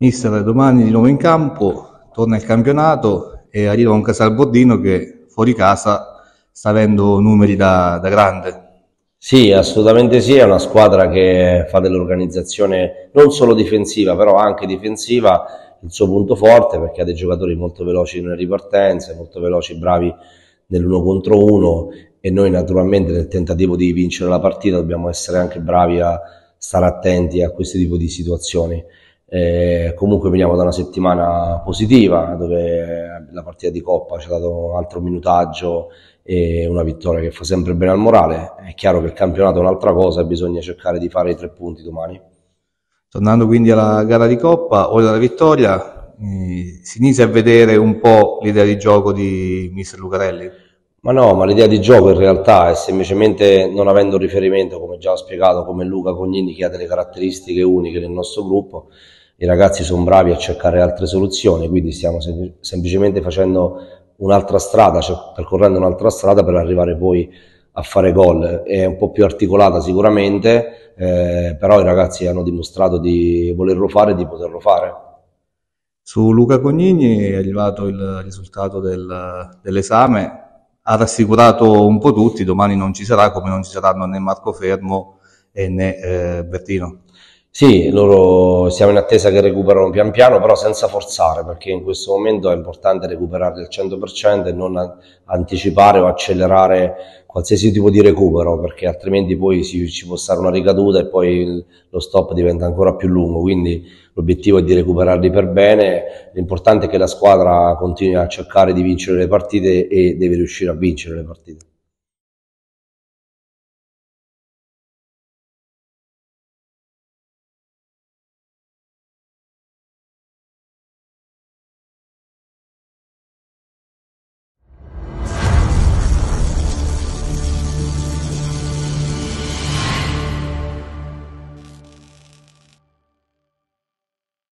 Mister domani di nuovo in campo, torna il campionato e arriva un Casal Casalbordino che fuori casa sta avendo numeri da, da grande. Sì, assolutamente sì, è una squadra che fa dell'organizzazione non solo difensiva, però anche difensiva il suo punto forte perché ha dei giocatori molto veloci nelle ripartenze, molto veloci, bravi nell'uno contro uno e noi naturalmente nel tentativo di vincere la partita dobbiamo essere anche bravi a stare attenti a questo tipo di situazioni. Eh, comunque veniamo da una settimana positiva dove la partita di Coppa ci ha dato un altro minutaggio e una vittoria che fa sempre bene al morale. È chiaro che il campionato è un'altra cosa e bisogna cercare di fare i tre punti domani. Tornando quindi alla gara di Coppa, ora alla vittoria, eh, si inizia a vedere un po' l'idea di gioco di mister Lucarelli? Ma no, ma l'idea di gioco in realtà è semplicemente non avendo riferimento, come già ho spiegato, come Luca Cognini che ha delle caratteristiche uniche nel nostro gruppo, i ragazzi sono bravi a cercare altre soluzioni, quindi stiamo sem- semplicemente facendo un'altra strada, cioè percorrendo un'altra strada per arrivare poi a fare gol. È un po' più articolata sicuramente, eh, però i ragazzi hanno dimostrato di volerlo fare e di poterlo fare. Su Luca Cognini è arrivato il risultato del, dell'esame, ha rassicurato un po' tutti, domani non ci sarà come non ci saranno né Marco Fermo né eh, Bertino. Sì, loro siamo in attesa che recuperano pian piano, però senza forzare, perché in questo momento è importante recuperare al 100% e non anticipare o accelerare qualsiasi tipo di recupero, perché altrimenti poi si, ci può stare una ricaduta e poi il, lo stop diventa ancora più lungo. Quindi l'obiettivo è di recuperarli per bene. L'importante è che la squadra continui a cercare di vincere le partite e deve riuscire a vincere le partite.